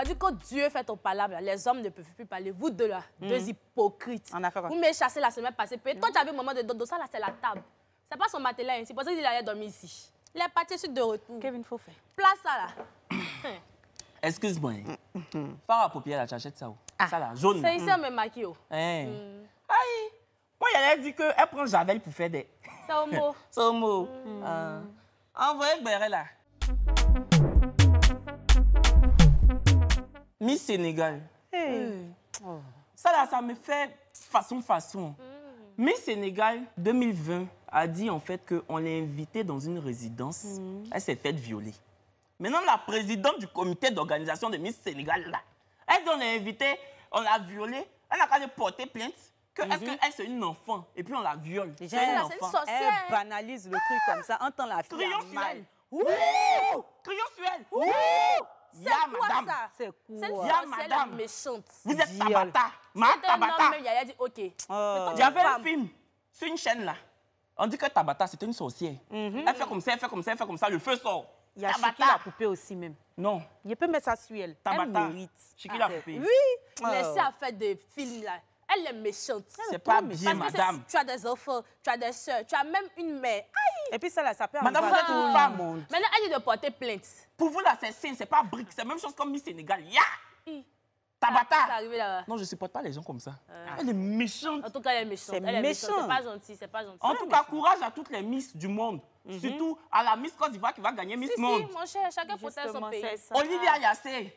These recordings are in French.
On dit que Dieu fait ton palabre, les hommes ne peuvent plus parler. Vous deux là, hmm. deux hypocrites. Vous m'avez chassé la semaine passée. Puis toi, hmm. tu avais un moment de dodo. Ça là, c'est la table. C'est pas son matelas ici. Hein. C'est pour ça qu'il allait dormir ici. Il est parti sur de retour. Kevin, faut faire. Place ça là. Excuse-moi. Mm, mm-hmm. Faire à la j'achète ça. Oh. Ah. Ça, là jaune. C'est ici, mais maquillot. Aïe. Moi, elle a dit qu'elle prend Javel pour faire des. au mot. Mm. Ah. Envoyez le là. Miss Sénégal. Mm. Ça là, ça me fait façon façon. Miss Sénégal 2020 a dit en fait qu'on l'a invitée dans une résidence. Elle s'est faite violer. Maintenant, la présidente du comité d'organisation de Miss Sénégal, là, elle dit on l'a invitée, on l'a violée, elle quand même porté plainte. Que Est-ce mhm. qu'elle, c'est une enfant Et puis on la viole. C'est une enfant. elle banalise le truc comme ça, entend la fille. Crions sur elle. Crions sur elle. c'est quoi madame. ça C'est quoi une madame. méchante. Vous êtes Tabata. Ma Tabata. y a dit OK. Euh... J'avais un film sur une chaîne là. On dit que Tabata c'était une sorcière. Mhm. Elle fait comme ça, elle fait comme ça, elle fait comme ça, le feu sort. Il y a la poupée aussi même. Non. Il peut mettre ça sur elle. Tabata. Elle mérite. Chiki ah. Oui. Mais c'est oh. a fait des films là. Elle est méchante. C'est pas bien, madame. Tu as des enfants, tu as des soeurs, tu as même une mère. Aïe. Et puis ça, là, ça peut Madame, vous êtes une femme. Hein. Maintenant, elle est de porter plainte. Pour vous, l'assassin, c'est pas brique. C'est la même chose comme Miss Sénégal. Ya! Tabata. Ah, non, je supporte pas les gens comme ça. Ah. Elle est méchante. En tout cas, elle est méchante. C'est pas gentil, c'est pas gentil. En tout cas, courage à toutes les Miss du monde. Mhm. Surtout à la Miss Côte d'Ivoire qui va gagner Miss Monde. Si, mon cher, chacun protège son pays. Olivia ah. Yassé.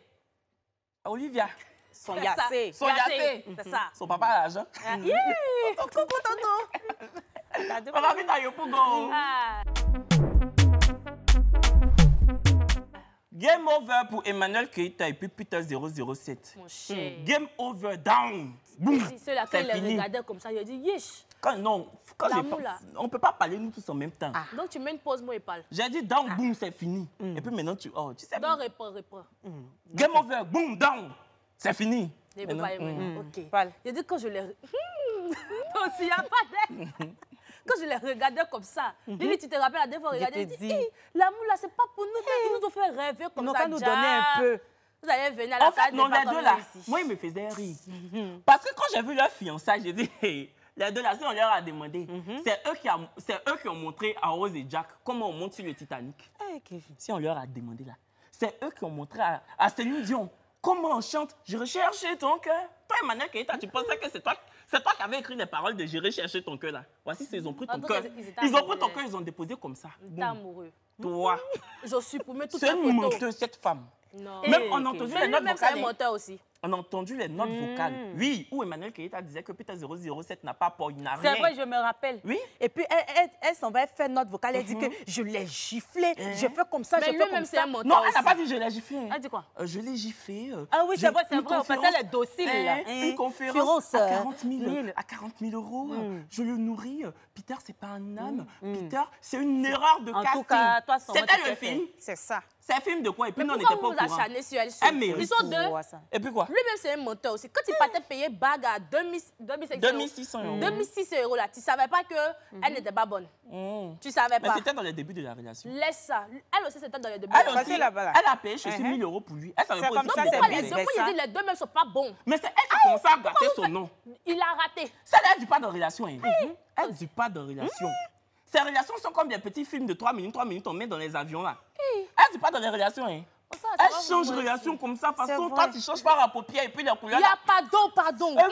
Olivia. Son Yassé. Son Yassé. C'est mhm. ça. Son papa a l'argent. Ah, yeah. Coucou, tonton. On va vite à Yopougo. Ah. Game over pour Emmanuel Keita et puis Peter 007. Mon cher. Hmm. Game over, down. Boum. C'est la il les regardait comme ça, il a dit, yesh. Quand, non, quand on ne peut pas parler nous tous en même temps. Ah. Donc tu mets une pause, moi et parle. J'ai dit donc, ah. boum, c'est fini. Mm. Et puis maintenant tu. Oh, tu sais. Down, reprends, reprends. Mm. Mm. Game over, boum, down, c'est fini. Je ne pas Ok. Parle. J'ai dit quand je les. aussi, n'y a pas d'air. quand je les regardais comme ça, mm tu te rappelles la dernière fois, regardais, je dis, l'amour là, c'est pas pour nous, hey. ils nous ont fait rêver comme ça. Ils nous donner un peu. Vous allez venir à la en fait, non, les deux là, ici. moi, ils me faisaient rire. Mm-hmm. Parce que quand j'ai vu leur fiançailles, j'ai dit, les si on leur a demandé. Mhm. C'est eux, qui eux qui ont montré à Rose et Jack comment on monte sur le Titanic. Eh, si on leur a demandé là, c'est eux qui ont montré à, Céline Dion comment on chante. Je recherche ton cœur. Toi, Emmanuel tu pensais que c'est toi c'est toi qui avais écrit les paroles de Je recherche ton cœur là. Voici, ils ont pris ton cœur. Ils, ont pris ton cœur, ils ont déposé comme ça. d'amoureux Toi. Je suis pour toutes les photos. C'est menteuse, cette femme. Non. Même eh, on a entendu les menteur aussi on a entendu les notes vocales. Hmm. Oui, où Emmanuel Keïta disait que Peter 007 n'a pas pour une C'est vrai, je me rappelle. Oui. Et puis, elle, elle, s'en va, faire une note vocale, elle dit que mhm. je l'ai giflé, eh. je fais comme ça, Mais je fais comme même ça. Non, elle n'a pas dit je l'ai giflé. Hein. Elle dit quoi euh, Je l'ai giflé. Euh, ah oui, c'est vrai, c'est vrai, parce qu'elle est docile. Eh, une hein? conférence à 40 euh, 000, à 40 000 euros, hmm. je le nourris. Peter, c'est pas un homme. Hmm. Peter, c'est une erreur de en casting. c'est le film. C'est ça. C'est un film de quoi Et puis, non, on n'était pas au courant. sur elle mérite. Ils sont deux. Et puis quoi Lui-même, c'est un menteur aussi. Quand il partait payer bague à 2600 euros, 2600 euros là, tu ne savais pas qu'elle mhm. n'était pas bonne. Mm. Tu ne savais pas. Mais c'était dans les débuts de la relation. Laisse ça. Elle aussi, c'était dans les débuts. Elle aussi, elle a payé, je suis 1000 euros pour lui. Elle s'en pas. Non, pourquoi les deux Pourquoi il dit les deux mêmes ne sont pas bons Mais c'est elle qui a ah, commencé à gâter son nom. Il a raté. Celle-là, elle ne dit pas de relation. Hein. Elle ne dit pas de relation. Mm. Ces relations sont comme des petits films de 3 minutes, 3 minutes, on met dans les avions là tu pas dans les relations, hein. elle change relation comme ça, façon, toi tu changes pas la paupière et puis la couleur. Il y a pas d'eau, pardon. pas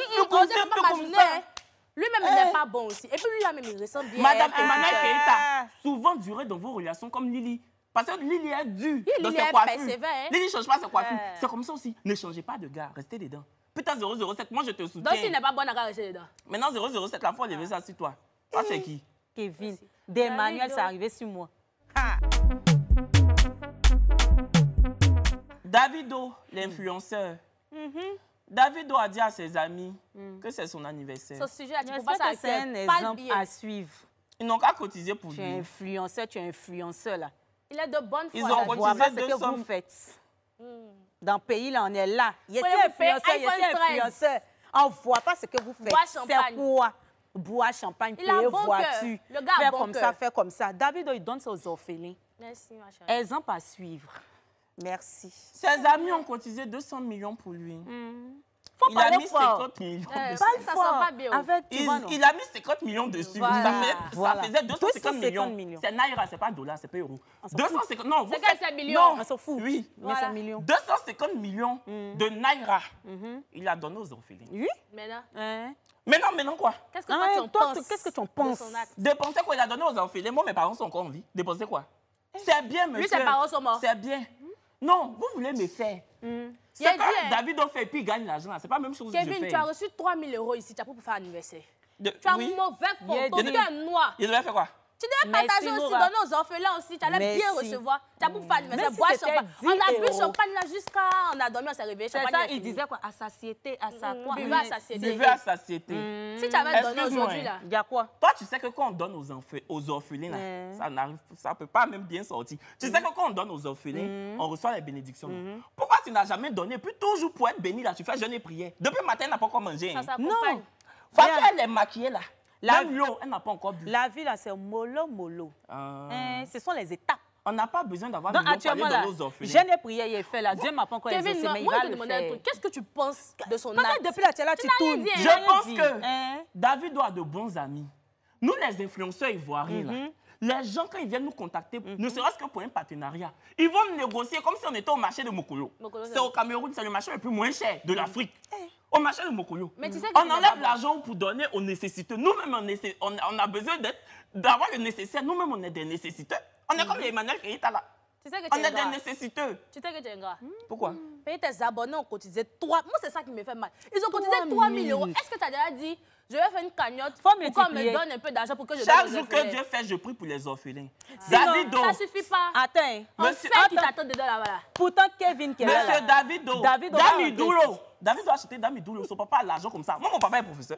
Lui-même il n'est eh. pas bon aussi. Et puis lui même, il ressemble bien. Madame Emmanuel Keita, souvent durée dans vos relations comme Lily. Parce que Lily est due dans Lily ses coiffures. Hein. Lily ne change pas ses coiffures. Euh. C'est comme ça aussi. Ne changez pas de gars, restez dedans. Putain, 007, moi je te soutiens. Donc il n'est pas bon à rester dedans. Maintenant, 007, la fois, il vu ça sur toi. Toi, c'est ah. qui Kevin. D'Emmanuel, c'est arrivé sur moi. Ha Davido, mm. l'influenceur. Mm-hmm. Davido a dit à ses amis mm. que c'est son anniversaire. Ce sujet, tu peux pas que c'est un exemple à suivre. Ils n'ont qu'à cotiser pour lui. Tu es influenceur, tu es influenceur là. Il est de bonne foi. Ils ont cotisé ce que sommes... vous faites. Mm. Dans le pays, là, on est là. Il est influenceur, il est influenceur. On ne voit pas ce que vous faites. C'est quoi Bois, champagne, payer bon voiture. Le gars faire comme ça, fait comme ça. Davido, il donne ça aux orphelins. Merci, ma chérie. Exemple à suivre. Merci. Ses amis ont cotisé 200 millions pour lui. Mmh. Il a mis 50 eh, millions dessus. Pas bien. Avec, il, a mis 50 millions dessus. Ça, faisait 250 millions. millions. C'est Naira, c'est pas dollar, c'est pas euro. 250, non, vous faites... millions. Non, on s'en fout. Oui. Voilà. millions. 250 millions hmm. de Naira, mmh. il a donné aux orphelins. Oui. Maintenant. Hein? Eh. Maintenant, maintenant quoi Qu'est-ce que toi, tu ah, en penses Qu'est-ce que tu en penses Dépenser quoi Il a donné aux orphelins. Moi, mes parents sont encore en vie. Dépenser quoi eh. C'est bien, monsieur. Lui, ses parents sont morts. C'est bien. Non, vous voulez me faire. Hmm. C'est quand hein. David fait et puis il gagne l'argent. C'est pas la même chose que je fais. tu as reçu 3 000 euros ici, tu as pour faire anniversaire. tu as oui. mauvais photo, tu es noir. Il devait faire quoi tu devais partager aussi, donner aux orphelins aussi. Tu allais bien recevoir. Tu as bouffé l'anniversaire, boire champagne. On a bu oh. champagne là jusqu'à. On a dormi, on s'est réveillé. C'est ça, il disait quoi À satiété, à sa quoi mm-hmm. mm-hmm. Buvez à satiété. Buvez mm-hmm. à satiété. Si tu avais donné aujourd'hui là. Il y a quoi Toi, tu sais que quand on donne aux, aux orphelins, là, mm. ça ne peut pas même bien sortir. Tu sais mm. que quand on donne aux orphelins, mm. on reçoit les bénédictions. Pourquoi tu n'as jamais donné Puis toujours pour être béni là, tu fais jeûner et prière. Depuis le matin, n'a pas encore mangé. Hein. Ça, non. Faut qu'elle est maquillée là. La, Même elle n'a pas encore La vie, là, c'est mollo, mollo. Ah. Eh, ce sont les étapes. On n'a pas besoin d'avoir de l'eau dans nos J'ai des prières, il est fait là. Dieu m'a pas encore exaucé, mais moi, va je le Qu'est-ce que tu penses de son acte? depuis la tu là, tu, tournes. je pense que eh. David doit de bons amis. Nous, les influenceurs ivoiriens, mhm. les gens, quand ils viennent nous contacter, ne mhm. serait-ce que pour un partenariat, ils vont négocier comme si on était au marché de Mokolo. C'est au Cameroun, c'est le marché le plus moins cher de mhm. l'Afrique on marche le mokoyo. on enlève l'argent pour donner aux nécessiteurs. Nous-mêmes, on, a besoin d'avoir le nécessaire. Nous-mêmes, on est des nécessiteurs. On est mm. comme Emmanuel qui là. Tu sais que on est des nécessiteurs. Tu sais que tu es Pourquoi tes abonnés ont cotisé 3... Moi, c'est ça qui me fait mal. Ils ont cotisé 3 000 euros. Est-ce que tu as déjà dit je vais faire une cagnotte Faut pour qu'on me donne un peu d'argent pour que je Chaque jour que Dieu fait, je prie pour les orphelins. David Ça suffit pas. Attends. On c'est sait qui t'attend dedans là-bas. Pourtant, Kevin qui est là. Monsieur Davido. David Doulo. David doit acheter ne Son papa a l'argent comme ça. Moi, mon papa est professeur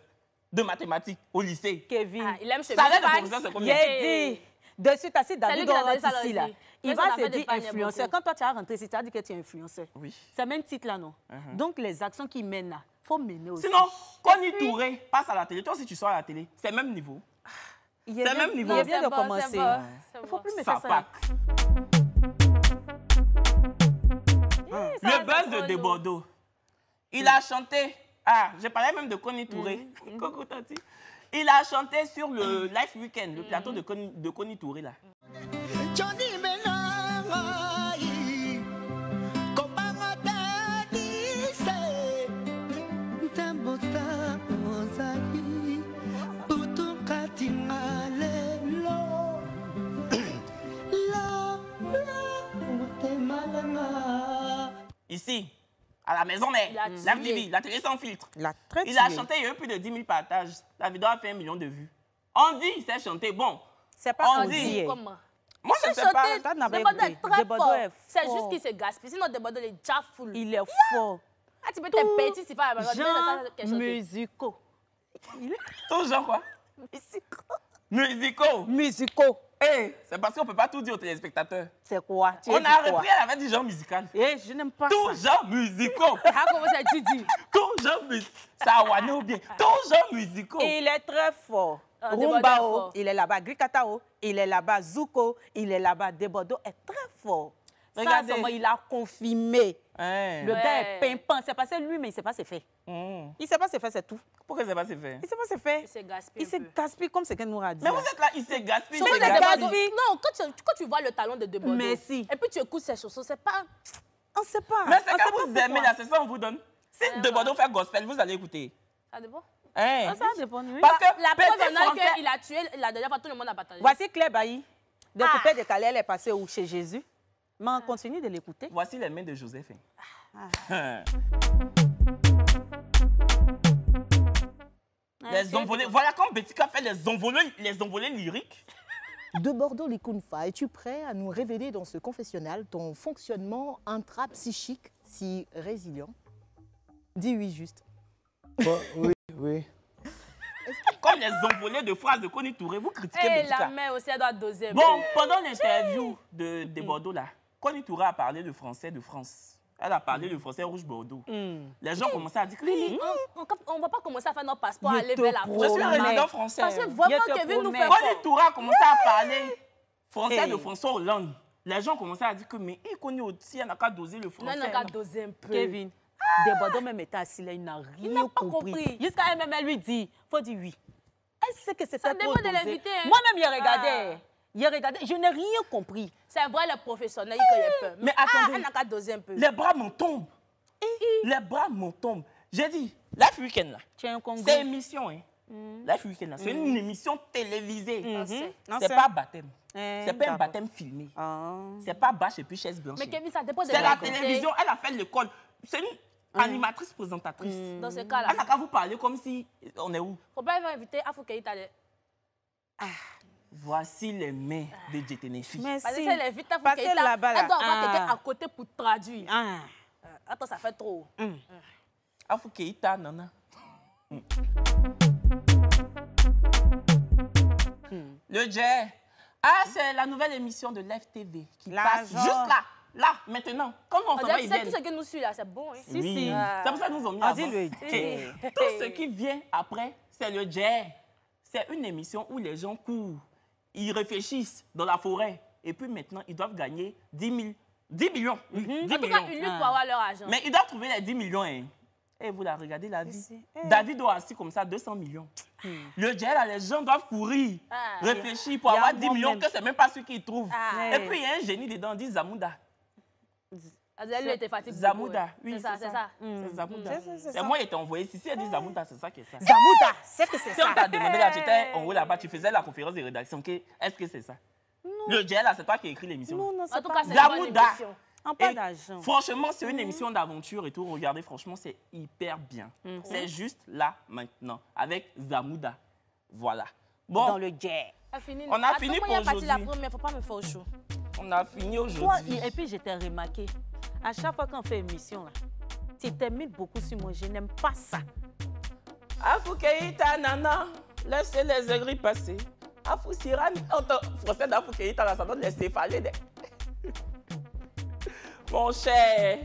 de mathématiques au lycée. Kevin. Ah, il aime chez Salaire de professeur, c'est combien Il eh, dit. De suite, assis David rentre là. Il va se dire influenceur. Quand toi, tu as rentré ici, tu as dit que tu es influenceur. Oui. C'est même titre, là, non? Uh-huh. Donc, les actions qu'il mène là, faut aussi. Sinon, Connie Touré passe à la télé. Toi si tu sors à la télé. C'est même niveau. Ah, c'est le même niveau. Il vient de commencer. Il faut plus me ça. ça. Mmh. Mmh, le buzz de Bordeaux. Il mmh. a chanté. Ah, j'ai parlé même de Connie Touré. Il a chanté sur le Life Weekend, le plateau de Connie, de Touré, là. Johnny la maison mais La TV, la télé sans filtre. Il a, il a chanté, il y a eu plus de 10 000 partages. La vidéo a fait un million de vues. On dit, il sait chanter. Bon. C'est pas on dit. Comment? Moi, je sais pas. C'est juste qu'il se gaspille. Sinon, Debodo est déjà full. Il est fort. Ah, tu peux te bêtiser si pas la musicaux. Tout quoi? Musicaux. Musicaux. Eh, c'est parce qu'on ne peut pas tout dire aux téléspectateurs. C'est quoi On a repris à la du genre musical. Hey, eh, je n'aime pas Tout genre musicaux. comment ça tu dis Tout genre musical. Ça a ou bien. Ah. Tout genre musicaux. Il est très fort. Rumbao, il est là-bas. Grikatao, il est là-bas. Zuko, il est là-bas. Debordo est très fort. Regardez. Ça, il a confirmé. Le ouais. gars est pimpant. C'est passé lui, mais il ne sait pas c'est fait. Hmm. Il ne sait pas c'est fait, c'est tout. Pourquoi il ne sait pas c'est fait Il ne sait pas c'est fait. Il s'est gaspillé. Il s'est gaspillé comme c'est qu'elle nous a dit. Mais vous êtes là, il s'est gaspillé. Mais gaspillé. Non, quand tu, quand tu, vois le talon de Debord. Merci. Et puis tu écoutes ses chansons, c'est pas. On ne sait pas. Mais c'est quand vous aimez là, c'est ça qu'on vous donne. Si ah, Debord fait gospel, vous allez écouter. Ça dépend. Hein. Ah, ça dépend, oui. Parce que la preuve en qu'il a tué la dernière fois, tout le monde a partagé. Voici Claire Bailly. De ah. de Calais, elle est passée où Chez Jésus. Mais ah. continue de l'écouter. Voici les mains de Joseph. Ah. les ah, envolées. Voilà comme Béthica fait les envolées, les envolées lyriques. De Bordeaux, les Likunfa, es-tu prêt à nous révéler dans ce confessionnal ton fonctionnement intra-psychique si résilient Dis oui juste. Oh, oui, oui. Comme les envolées de phrases de Connie vous critiquez eh, Et la main aussi, elle doit doser. Bon, pendant l'interview de Bordeaux, là, quand Toura a parlé de français de France, elle a parlé le mm. français rouge Bordeaux. Mm. Les gens mm. commençaient à dire Lili, on ne va pas commencer à faire notre passeport, aller vers la France. Je suis un résident français. Parce que vraiment, Kevin nous fait. Quand Toura a commencé à parler français de François Hollande, les gens commençaient à dire que, mais il connaît aussi, il n'a qu'à doser le français. Il n'a qu'à doser un peu. Kevin, ah. des Bordeaux même était assis là, il n'a rien compris. Jusqu'à elle-même, elle lui dit, il faut dire oui. Elle sait que c'est de l'inviter. Hein. Moi-même, il regardé. Ah je n'ai rien compris. C'est vrai, le professionnel, il connaît peu. Mais, ah, attendez, Les bras m'en tombent. Les bras m'en tombent. J'ai dit, Life Weekend, là, c'est une émission. Hein. Mm. Life Weekend, là, c'est mm. une émission télévisée. Mm -hmm. C'est pas baptême. c'est pas un baptême eh, filmé. Ce ah. C'est pas bâche et puis chaise blanche. Mais Kevin, ça dépend C'est la télévision, elle a fait l'école. C'est une mm. animatrice présentatrice. Mm. Dans ce cas-là. Elle n'a qu'à vous parler comme si on est où. Pourquoi pas pas inviter Afro Ah. Voici les mains de Djetenefi. Merci. Parce qu'elle vite là-bas. Elle doit avoir quelqu'un ah. à côté pour traduire. Ah. Euh, attends, ça fait trop. Mm. Mm. Afu ah, Keita, nana. Mm. Le je. Ah, c'est la nouvelle émission de l'FTV qui passe juste là. Là, maintenant, comme on, s'en va, Tout ce qui nous suit là, c'est bon. Hein? Si, oui. si. C'est pour ça que nous ont mis on avant. le Tout ce qui vient après, c'est le je. C'est une émission où les gens courent ils réfléchissent dans la forêt. Et puis maintenant, ils doivent gagner 10 000 10 millions. 10 mhm. millions. une ah. pour avoir leur argent. Mais ils doivent trouver les 10 millions. Et hein. eh, vous la regardez la vie. Eh. David doit assis comme ça 200 millions. Hmm. Le gel, les gens doivent courir, ah. réfléchir pour avoir 10 millions, que que c'est même pas ce qu'ils trouvent. Ah. Et puis il y a un génie dedans, dit Zamunda. Zamouda, oui. C'est ça, c'est ça. Mm. Zamouda. moi qui t'ai envoyé. Si elle dit Zamouda, c'est ça qui est ça. Zamouda, c'est que c'est ça. Si on t'a demandé là, tu bas tu faisais la conférence de rédaction. Est-ce que c'est ça? Le gel c'est toi qui écris l'émission. Non, non, c'est Zamouda. En Franchement, c'est une mm. émission d'aventure et tout. Regardez, franchement, c'est hyper bien. Mm. C'est juste là, maintenant, avec Zamouda. Voilà. Bon. Dans le gel. On a fini pour aujourd'hui. On a fini aujourd'hui. Et puis, j'étais remarqué. À chaque fois qu'on fait émission, là, tu t'aimes beaucoup sur moi. Je n'aime pas ça. Afoukeïta, nana, laissez les aigris passer. Afousiran, français là, ça doit laisser Mon cher.